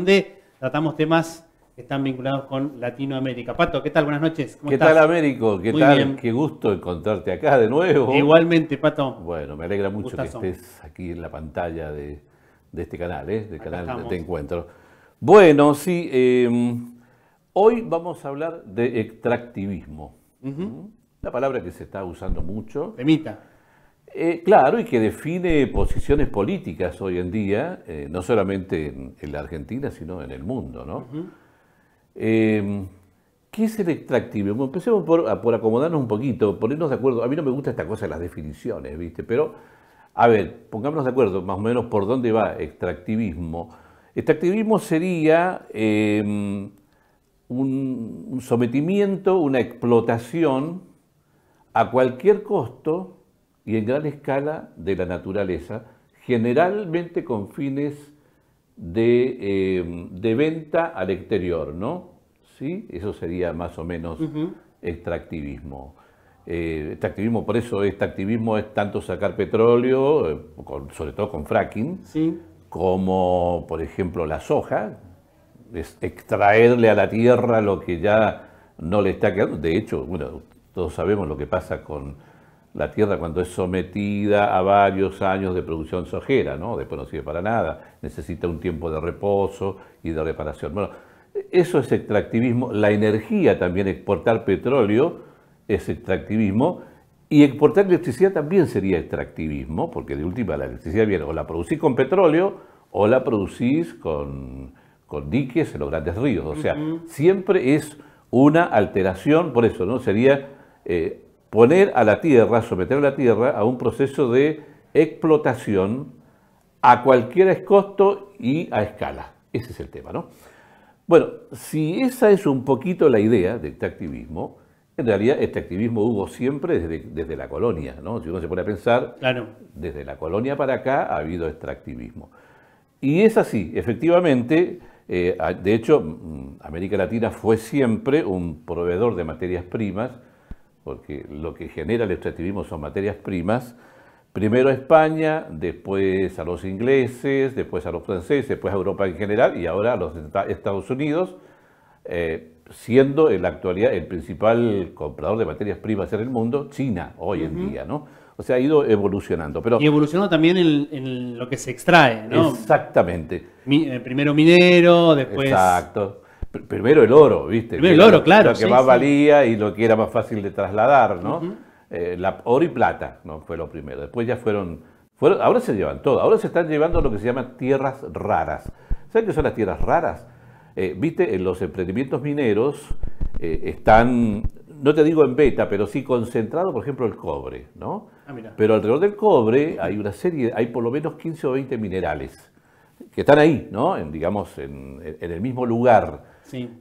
donde tratamos temas que están vinculados con Latinoamérica. Pato, ¿qué tal? Buenas noches. ¿Qué tal, Américo? ¿Qué tal? Qué gusto encontrarte acá de nuevo. Igualmente, Pato. Bueno, me alegra mucho que estés aquí en la pantalla de, este canal, ¿eh? del canal de Encuentro. Bueno, sí, em, hoy vamos a hablar de extractivismo. una ¿Mm? La palabra que se está usando mucho. Temita. Eh, claro, y que define posiciones políticas hoy en día, eh, no solamente en, la Argentina, sino en el mundo. ¿no? Em, ¿Qué es el extractivismo? Empecemos por, acomodarnos un poquito, ponernos de acuerdo. A mí no me gusta esta cosa de las definiciones, ¿viste? Pero, a ver, pongámonos de acuerdo más o menos por dónde va extractivismo. Extractivismo sería em, un sometimiento, una explotación a cualquier costo y en gran escala de la naturaleza, generalmente con fines de, eh, venta al exterior, ¿no? ¿Sí? Eso sería más o menos extractivismo. Eh, extractivismo, por eso extractivismo este es tanto sacar petróleo, eh, sobre todo con fracking, como por ejemplo la soja, es extraerle a la tierra lo que ya no le está quedando. De hecho, bueno, todos sabemos lo que pasa con la tierra cuando es sometida a varios años de producción sojera, ¿no? Después no sirve para nada, necesita un tiempo de reposo y de reparación. Bueno, eso es extractivismo, la energía también, exportar petróleo es extractivismo y exportar electricidad también sería extractivismo, porque de última la electricidad viene o la producís con petróleo o la producís con, con diques en los grandes ríos. O sea, siempre es una alteración, por eso, ¿no? Sería... Eh, poner a la tierra, someter a la tierra a un proceso de explotación a cualquier costo y a escala. Ese es el tema, ¿no? Bueno, si esa es un poquito la idea de extractivismo, este en realidad este activismo hubo siempre desde, desde la colonia, ¿no? Si uno se pone a pensar, claro. desde la colonia para acá ha habido extractivismo. Este y es así, efectivamente, eh, de hecho, mm, América Latina fue siempre un proveedor de materias primas porque lo que genera el extractivismo son materias primas, primero a España, después a los ingleses, después a los franceses, después a Europa en general y ahora a los Estados Unidos, eh, siendo en la actualidad el principal comprador de materias primas en el mundo, China, hoy en día, ¿no? O sea, ha ido evolucionando. Pero... Y evolucionó también en, lo que se extrae, ¿no? Exactamente. Eh, primero minero, después... Exacto primero el oro, ¿viste? el oro, claro. Lo que más valía y lo que era más fácil de trasladar, ¿no? Eh, la, oro y plata, ¿no? Fue lo primero. Después ya fueron, fueron, ahora se llevan todo, ahora se están llevando lo que se llama tierras raras. ¿Saben qué son las tierras raras? Eh, ¿Viste? En los emprendimientos mineros eh, están, no te digo en beta, pero sí concentrado, por ejemplo, el cobre, ¿no? Ah, pero alrededor del cobre hay una serie, hay por lo menos 15 o 20 minerales que están ahí, ¿no? digamos, en, en el mismo lugar.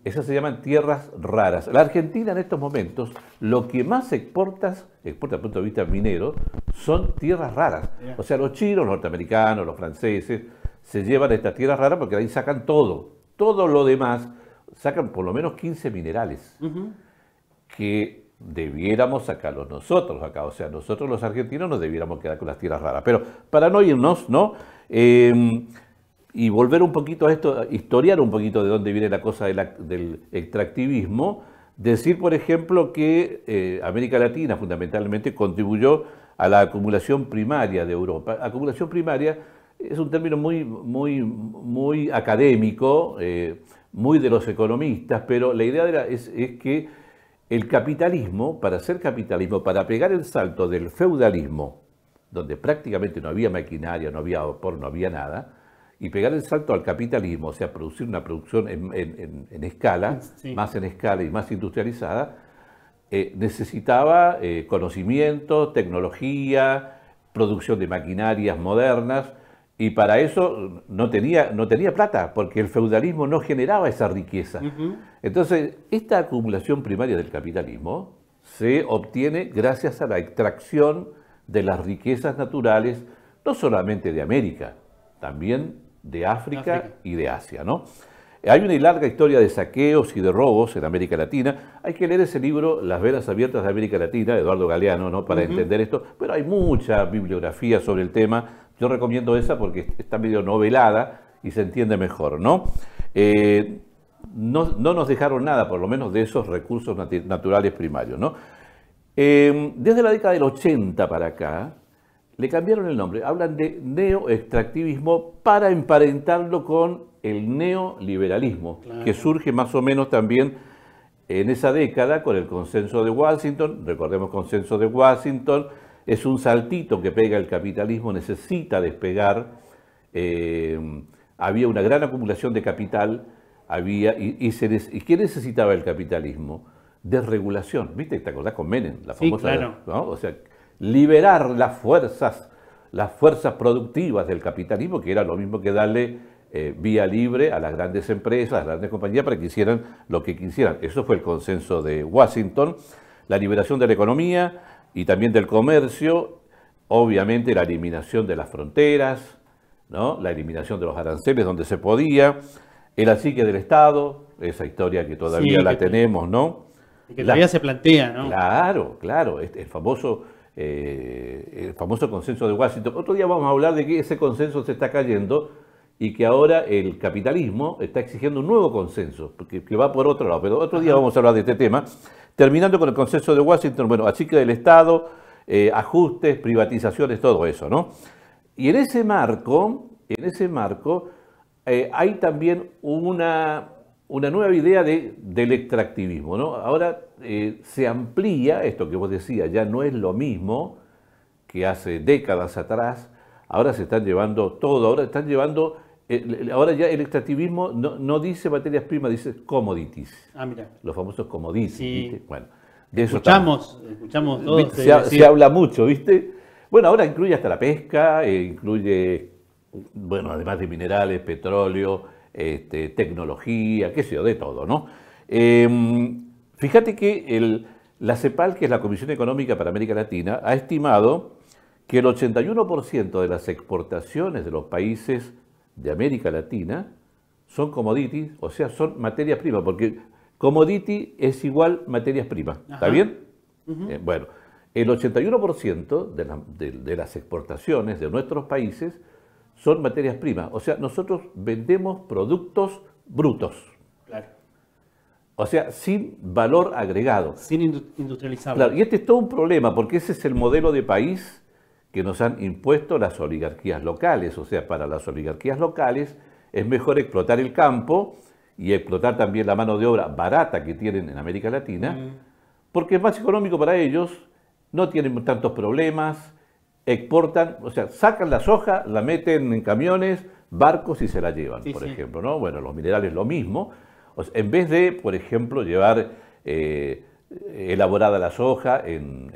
Esas se llaman tierras raras. La Argentina en estos momentos lo que más exporta, exporta desde punto de vista minero, son tierras raras. O sea, los chinos, los norteamericanos, los franceses, se llevan estas tierras raras porque ahí sacan todo. Todo lo demás, sacan por lo menos 15 minerales que debiéramos sacarlos nosotros acá. O sea, nosotros los argentinos nos debiéramos quedar con las tierras raras. Pero para no irnos, ¿no? Em, y volver un poquito a esto, historiar un poquito de dónde viene la cosa del, extractivismo, decir, por ejemplo, que eh, América Latina fundamentalmente contribuyó a la acumulación primaria de Europa. Acumulación primaria es un término muy, muy, muy académico, eh, muy de los economistas, pero la idea es, que el capitalismo, para ser capitalismo, para pegar el salto del feudalismo, donde prácticamente no había maquinaria, no había vapor, no había nada, y pegar el salto al capitalismo, o sea, producir una producción en, escala, más en escala y más industrializada, eh, necesitaba eh, conocimiento, tecnología, producción de maquinarias modernas, y para eso no tenía, no tenía plata, porque el feudalismo no generaba esa riqueza. Entonces, esta acumulación primaria del capitalismo se obtiene gracias a la extracción de las riquezas naturales, no solamente de América, también de África, y de Asia, ¿no? Hay una larga historia de saqueos y de robos en América Latina. Hay que leer ese libro, Las velas abiertas de América Latina, de Eduardo Galeano, ¿no? para entender esto. Pero hay mucha bibliografía sobre el tema. Yo recomiendo esa porque está medio novelada y se entiende mejor, ¿no? Eh, no, nos dejaron nada, por lo menos de esos recursos naturales primarios, ¿no? Em, desde la década del 80 para acá, le cambiaron el nombre. Hablan de neoextractivismo para emparentarlo con el neoliberalismo, que surge más o menos también en esa década con el consenso de Washington. Recordemos consenso de Washington, es un saltito que pega el capitalismo, necesita despegar. Eh, había una gran acumulación de capital, había, y, ¿qué necesitaba el capitalismo? Desregulación. ¿Viste? ¿Te acordás con Menem? La famosa, sí, claro. O sea, liberar las fuerzas, las fuerzas productivas del capitalismo, que era lo mismo que darle eh, vía libre a las grandes empresas, a las grandes compañías, para que hicieran lo que quisieran. Eso fue el consenso de Washington, la liberación de la economía y también del comercio, obviamente la eliminación de las fronteras, ¿no? la eliminación de los aranceles donde se podía, el asique del Estado, esa historia que todavía la tenemos, ¿no? que todavía se plantea, ¿no? Claro, claro, el famoso eh, el famoso consenso de Washington. Otro día vamos a hablar de que ese consenso se está cayendo y que ahora el capitalismo está exigiendo un nuevo consenso, que, va por otro lado. Pero otro día vamos a hablar de este tema. Terminando con el consenso de Washington, bueno, que del Estado, eh, ajustes, privatizaciones, todo eso, ¿no? Y en ese marco, en ese marco, eh, hay también una, una nueva idea de, del extractivismo. ¿no? Ahora eh, se amplía esto que vos decías, ya no es lo mismo que hace décadas atrás, ahora se están llevando todo, ahora están llevando, ahora ya el extractivismo no, dice materias primas, dice commodities. Ah, mira. Los famosos commodities. Sí. Bueno, escuchamos, escuchamos todos. Este se, habla mucho, ¿viste? Bueno, ahora incluye hasta la pesca, eh, incluye, bueno, además de minerales, petróleo, este, tecnología, qué sé yo, de todo, ¿no? Em, fíjate que la CEPAL, que es la Comisión Económica para América Latina, ha estimado que el 81% de las exportaciones de los países de América Latina son commodities, o sea, son materias primas, porque commodity es igual materias primas, ¿está bien? Eh, bueno, el 81% de, de las exportaciones de nuestros países son materias primas. O sea, nosotros vendemos productos brutos. Claro. O sea, sin valor agregado. Sin industrializar. Claro, y este es todo un problema, porque ese es el modelo de país que nos han impuesto las oligarquías locales. O sea, para las oligarquías locales es mejor explotar el campo y explotar también la mano de obra barata que tienen en América Latina, mm. porque es más económico para ellos, no tienen tantos problemas, exportan, o sea, sacan la soja, la meten en camiones, barcos y se la llevan, por ejemplo, ¿no? Bueno, los minerales lo mismo. en vez de, por ejemplo, llevar eh, elaborada la soja en,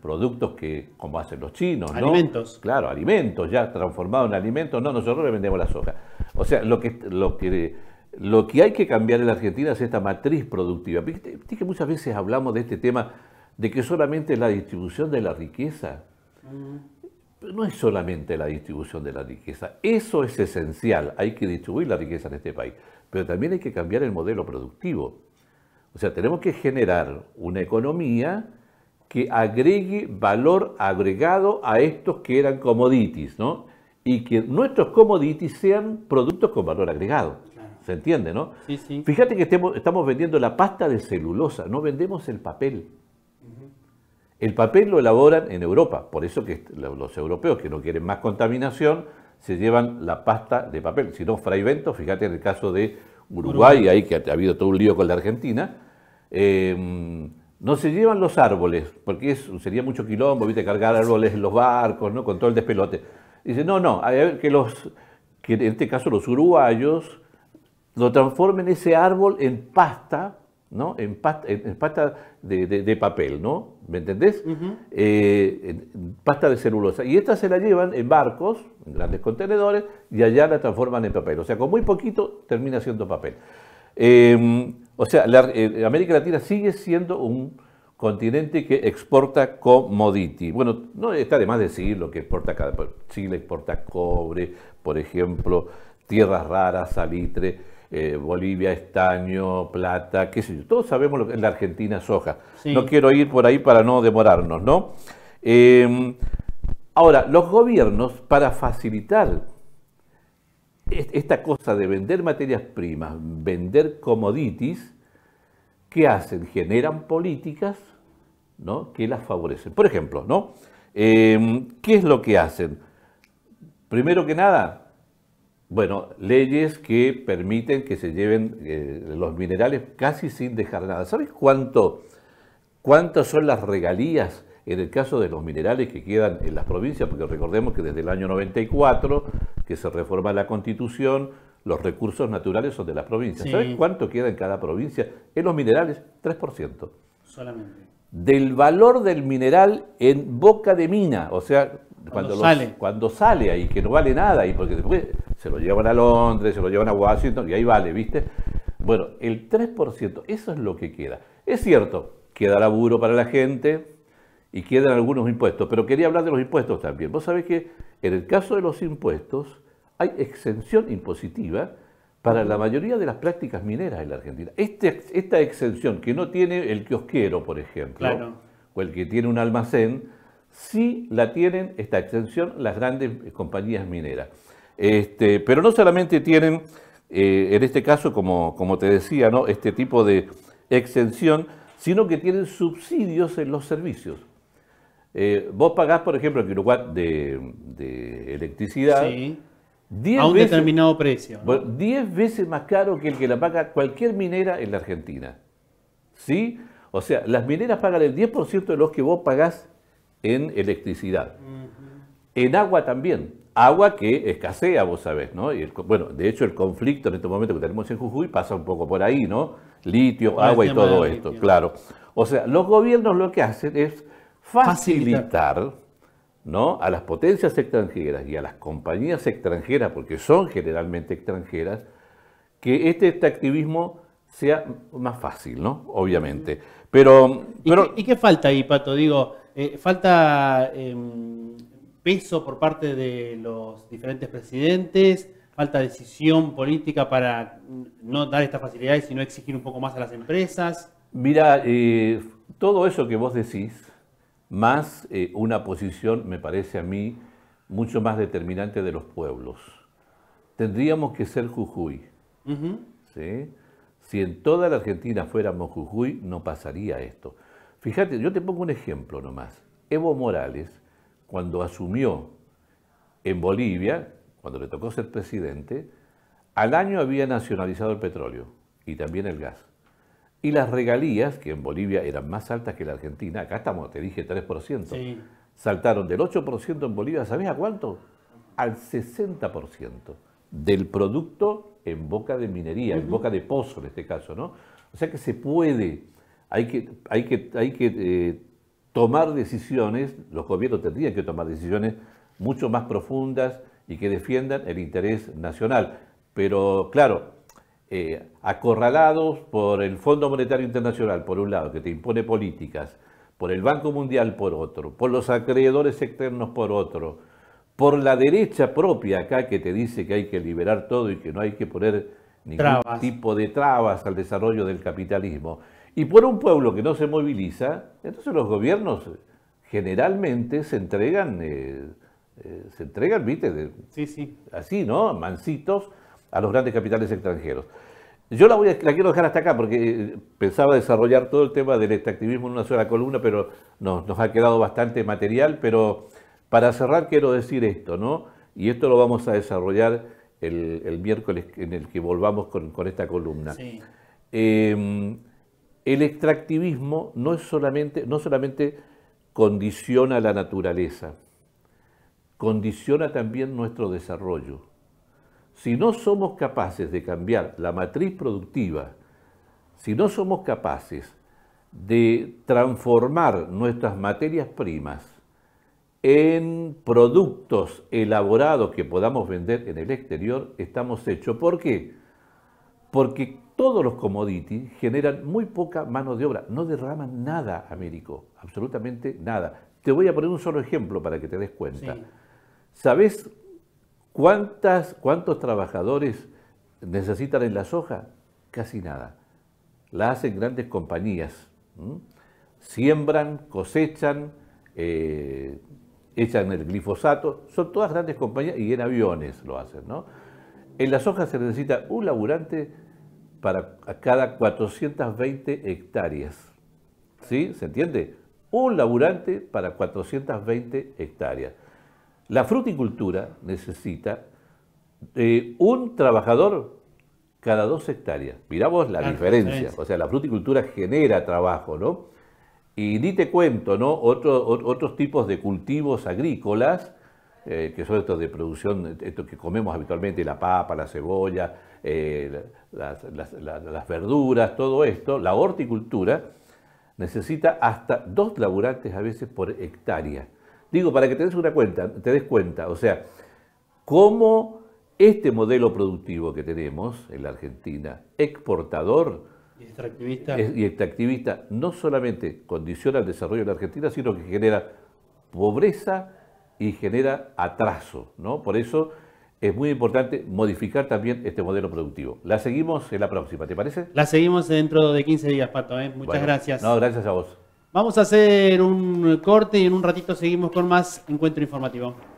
productos que, como hacen los chinos, ¿no? Alimentos. Claro, alimentos, ya transformados en alimentos. No, nosotros le vendemos la soja. O sea, lo que, lo que, lo que hay que cambiar en la Argentina es esta matriz productiva. Viste que muchas veces hablamos de este tema de que solamente la distribución de la riqueza no es solamente la distribución de la riqueza, eso es esencial, hay que distribuir la riqueza en este país, pero también hay que cambiar el modelo productivo. O sea, tenemos que generar una economía que agregue valor agregado a estos que eran commodities, ¿no? Y que nuestros commodities sean productos con valor agregado. ¿Se entiende, no? Fíjate que estamos vendiendo la pasta de celulosa, no vendemos el papel. El papel lo elaboran en Europa, por eso que los europeos que no quieren más contaminación se llevan la pasta de papel. Si no, Fray Bento, fíjate en el caso de Uruguay, ahí que ha habido todo un lío con la Argentina, em, no se llevan los árboles, porque sería mucho quilombo, viste, cargar árboles en los barcos, ¿no? Con todo el despelote. Dice, no, no, que los, que en este caso los uruguayos, lo transformen ese árbol en pasta, ¿no? En pasta, de papel, ¿no? ¿Me entendés? Eh, pasta de celulosa. Y esta se la llevan en barcos, en grandes contenedores, y allá la transforman en papel. O sea, con muy poquito termina siendo papel. Em, o sea, eh, América Latina sigue siendo un continente que exporta commodity. Bueno, no está de más decir lo que exporta cada Chile exporta cobre, por ejemplo, tierras raras, salitre. Eh, Bolivia, estaño, plata, qué sé yo. Todos sabemos lo que es la Argentina soja. No quiero ir por ahí para no demorarnos, ¿no? Em, ahora, los gobiernos, para facilitar esta cosa de vender materias primas, vender commodities, ¿qué hacen? Generan políticas ¿no? que las favorecen. Por ejemplo, ¿no? Em, ¿qué es lo que hacen? Primero que nada, bueno, leyes que permiten que se lleven eh, los minerales casi sin dejar nada. ¿Sabes cuánto, cuántas son las regalías en el caso de los minerales que quedan en las provincias? Porque recordemos que desde el año 94, que se reforma la constitución, los recursos naturales son de las provincias. ¿Sabes cuánto queda en cada provincia? En los minerales, 3%. Solamente. Del valor del mineral en boca de mina, o sea, cuando, sale. cuando sale ahí, que no vale nada, y porque después se lo llevan a Londres, se lo llevan a Washington, y ahí vale, ¿viste? Bueno, el 3%, eso es lo que queda. Es cierto, queda laburo para la gente y quedan algunos impuestos, pero quería hablar de los impuestos también. Vos sabés que en el caso de los impuestos hay exención impositiva para la mayoría de las prácticas mineras en la Argentina. Este, esta exención que no tiene el kiosquero, por ejemplo, o el que tiene un almacén, sí la tienen esta exención las grandes eh, compañías mineras. Este, pero no solamente tienen, eh, en este caso, como, como te decía, ¿no? este tipo de exención, sino que tienen subsidios en los servicios. Eh, vos pagás, por ejemplo, el kilowatt de, electricidad sí. a un determinado precio. 10 veces más caro que el que la paga cualquier minera en la Argentina. ¿Sí? O sea, las mineras pagan el 10% de los que vos pagás en electricidad. En agua también. Agua que escasea, vos sabés, ¿no? bueno, de hecho el conflicto en este momento que tenemos en Jujuy pasa un poco por ahí, ¿no? Litio, agua y todo esto, claro. O sea, los gobiernos lo que hacen es facilitar, ¿no? a las potencias extranjeras y a las compañías extranjeras, porque son generalmente extranjeras, que este, este activismo sea más fácil, ¿no? Obviamente. Pero, ¿y qué falta ahí, Pato? Digo, eh, falta em, peso por parte de los diferentes presidentes, falta decisión política para no dar estas facilidades, sino exigir un poco más a las empresas. Mira, eh, todo eso que vos decís, más eh, una posición, me parece a mí, mucho más determinante de los pueblos. Tendríamos que ser Jujuy. ¿sí? Si en toda la Argentina fuéramos Jujuy, no pasaría esto. Fíjate, yo te pongo un ejemplo nomás. Evo Morales, cuando asumió en Bolivia, cuando le tocó ser presidente, al año había nacionalizado el petróleo y también el gas. Y las regalías, que en Bolivia eran más altas que la Argentina, acá estamos, te dije 3%, saltaron del 8% en Bolivia, ¿sabés a cuánto? Al 60% del producto en boca de minería, en boca de pozo en este caso, ¿no? O sea que se puede hay que, hay que, hay que eh, tomar decisiones, los gobiernos tendrían que tomar decisiones mucho más profundas y que defiendan el interés nacional. Pero claro, eh, acorralados por el Fondo Monetario Internacional, por un lado, que te impone políticas, por el Banco Mundial, por otro, por los acreedores externos, por otro, por la derecha propia acá que te dice que hay que liberar todo y que no hay que poner ningún tipo de trabas al desarrollo del capitalismo. Y por un pueblo que no se moviliza, entonces los gobiernos generalmente se entregan, eh, eh, se entregan, viste, sí, sí. así, ¿no? Mansitos a los grandes capitales extranjeros. Yo la, voy la quiero dejar hasta acá porque eh, pensaba desarrollar todo el tema del extractivismo en una sola columna, pero nos ha quedado bastante material. Pero para cerrar quiero decir esto, ¿no? Y esto lo vamos a desarrollar el, miércoles en el que volvamos con, esta columna. Sí. Em, el extractivismo no, es solamente, no solamente condiciona la naturaleza, condiciona también nuestro desarrollo. Si no somos capaces de cambiar la matriz productiva, si no somos capaces de transformar nuestras materias primas en productos elaborados que podamos vender en el exterior, estamos hechos. ¿Por qué? Porque todos los commodities generan muy poca mano de obra, no derraman nada, Américo, absolutamente nada. Te voy a poner un solo ejemplo para que te des cuenta. ¿Sabes cuántos trabajadores necesitan en la soja? Casi nada. La hacen grandes compañías. Siembran, cosechan, eh, echan el glifosato. Son todas grandes compañías y en aviones lo hacen. ¿no? En la soja se necesita un laburante para cada 420 hectáreas. ¿Sí? ¿Se entiende? Un laburante para 420 hectáreas. La fruticultura necesita eh, un trabajador cada dos hectáreas. Miramos la, diferencia. O sea, la fruticultura genera trabajo, ¿no? Y ni te cuento, ¿no? otros tipos de cultivos agrícolas eh, que son estos de producción, estos que comemos habitualmente, la papa, la cebolla, eh, las, verduras, todo esto, la horticultura necesita hasta dos laburantes a veces por hectárea. Digo, para que te des una cuenta, te des cuenta, o sea, cómo este modelo productivo que tenemos en la Argentina, exportador, extractivista. y extractivista no solamente condiciona el desarrollo de la Argentina, sino que genera pobreza, y genera atraso, ¿no? Por eso es muy importante modificar también este modelo productivo. La seguimos en la próxima, ¿te parece? La seguimos dentro de 15 días, Pato. ¿eh? Muchas gracias. No, gracias a vos. Vamos a hacer un corte y en un ratito seguimos con más encuentro informativo.